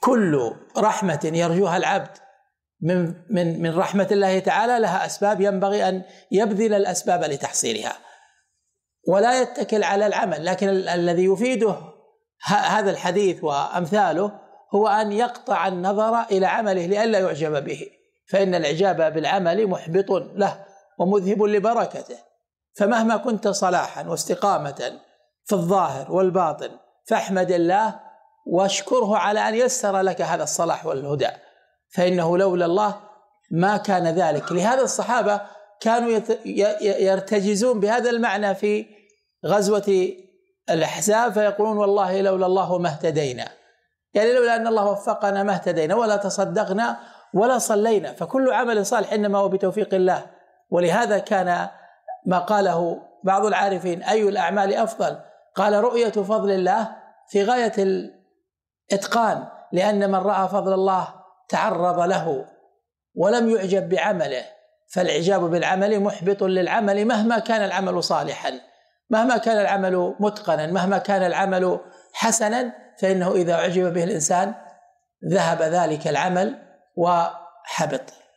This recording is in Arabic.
كل رحمة يرجوها العبد من من من رحمة الله تعالى لها أسباب ينبغي أن يبذل الأسباب لتحصيلها ولا يتكل على العمل لكن الذي يفيده هذا الحديث وأمثاله هو أن يقطع النظر إلى عمله لئلا يعجب به فإن الإعجاب بالعمل محبط له ومذهب لبركته فمهما كنت صلاحا واستقامة في الظاهر والباطن فاحمد الله واشكره على أن يسر لك هذا الصلاح والهدى فإنه لولا الله ما كان ذلك لهذا الصحابة كانوا يرتجزون بهذا المعنى في غزوة الأحزاب فيقولون والله لولا الله ما اهتدينا يعني لولا أن الله وفقنا ما اهتدينا ولا تصدقنا ولا صلينا فكل عمل صالح إنما هو بتوفيق الله ولهذا كان ما قاله بعض العارفين أي الأعمال أفضل قال رؤية فضل الله في غاية إتقان لأن من رأى فضل الله تعرض له ولم يعجب بعمله فالإعجاب بالعمل محبط للعمل مهما كان العمل صالحا مهما كان العمل متقنا مهما كان العمل حسنا فإنه إذا أعجب به الإنسان ذهب ذلك العمل وحبط